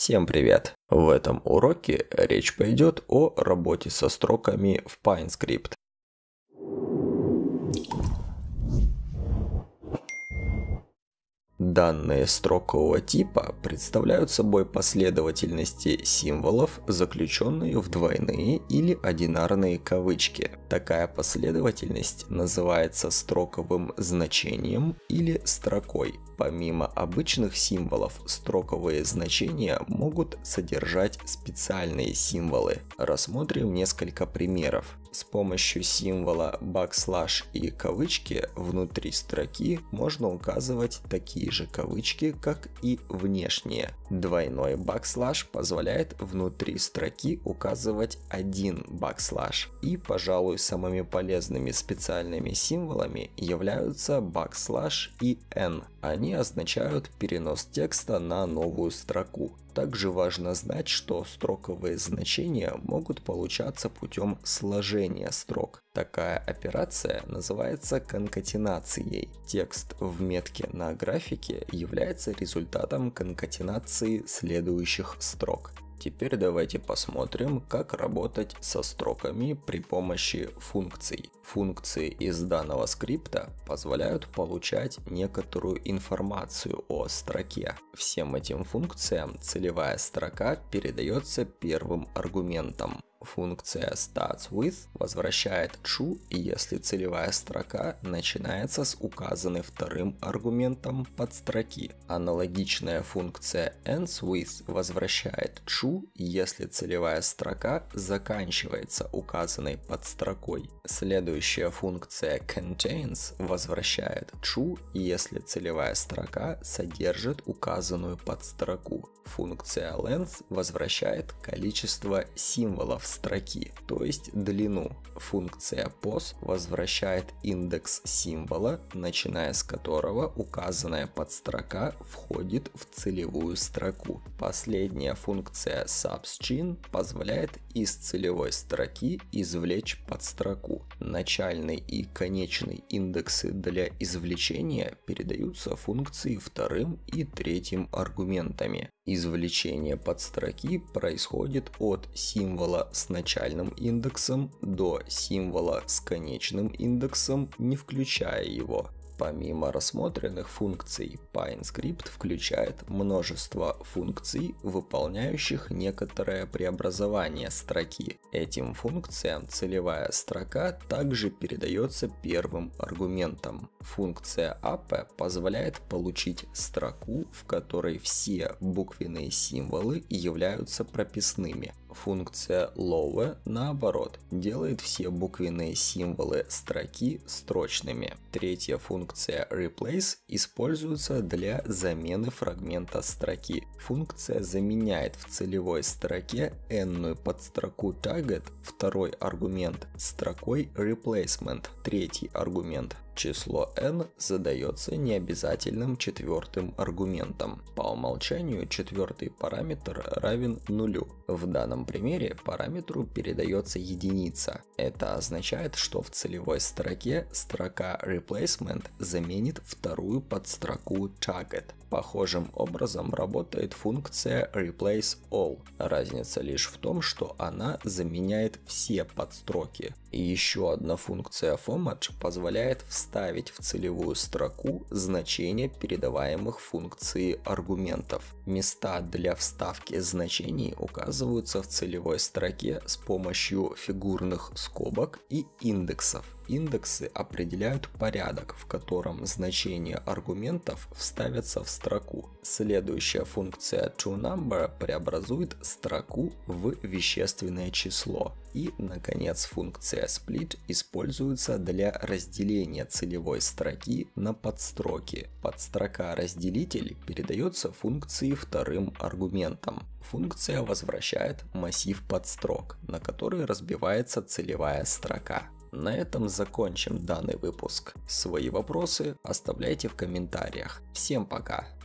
Всем привет! В этом уроке речь пойдет о работе со строками в PineScript. Данные строкового типа представляют собой последовательности символов, заключенные в двойные или одинарные кавычки. Такая последовательность называется строковым значением или строкой. Помимо обычных символов, строковые значения могут содержать специальные символы. Рассмотрим несколько примеров. С помощью символа backslash и кавычки внутри строки можно указывать такие же кавычки, как и внешние. Двойной backslash позволяет внутри строки указывать один backslash. И, пожалуй, самыми полезными специальными символами являются backslash и n. Они они означают перенос текста на новую строку. Также важно знать, что строковые значения могут получаться путем сложения строк. Такая операция называется конкатенацией. Текст в метке на графике является результатом конкатенации следующих строк. Теперь давайте посмотрим, как работать со строками при помощи функций. Функции из данного скрипта позволяют получать некоторую информацию о строке. Всем этим функциям целевая строка передается первым аргументом. Функция starts_with возвращает true, если целевая строка начинается с указанной вторым аргументом подстроки. Аналогичная функция ends_with возвращает true, если целевая строка заканчивается указанной подстрокой. Следующая функция contains возвращает true, если целевая строка содержит указанную подстроку. Функция length возвращает количество символов строки, то есть длину. Функция POS возвращает индекс символа, начиная с которого указанная подстрока входит в целевую строку. Последняя функция substring позволяет из целевой строки извлечь подстроку. Начальный и конечный индексы для извлечения передаются функции вторым и третьим аргументами. Извлечение подстроки происходит от символа с начальным индексом до символа с конечным индексом, не включая его. Помимо рассмотренных функций, PineScript включает множество функций, выполняющих некоторое преобразование строки. Этим функциям целевая строка также передается первым аргументом. Функция app позволяет получить строку, в которой все буквенные символы являются прописными, функция lower наоборот делает все буквенные символы строки строчными. Третья функция replace используется для замены фрагмента строки. Функция заменяет в целевой строке n подстроку target, второй аргумент, строкой replacement, третий аргумент, Число n задается необязательным четвертым аргументом. По умолчанию четвертый параметр равен нулю. В данном примере параметру передается единица. Это означает, что в целевой строке строка replacement заменит вторую подстроку target. Похожим образом работает функция replace_all. Разница лишь в том, что она заменяет все подстроки. И еще одна функция format позволяет вставить вставить в целевую строку значения передаваемых функций аргументов. Места для вставки значений указываются в целевой строке с помощью фигурных скобок и индексов индексы определяют порядок, в котором значения аргументов вставятся в строку. Следующая функция toNumber преобразует строку в вещественное число. И, наконец, функция split используется для разделения целевой строки на подстроки. Подстрока-разделитель передается функции вторым аргументом. Функция возвращает массив подстрок, на который разбивается целевая строка. На этом закончим данный выпуск. Свои вопросы оставляйте в комментариях. Всем пока!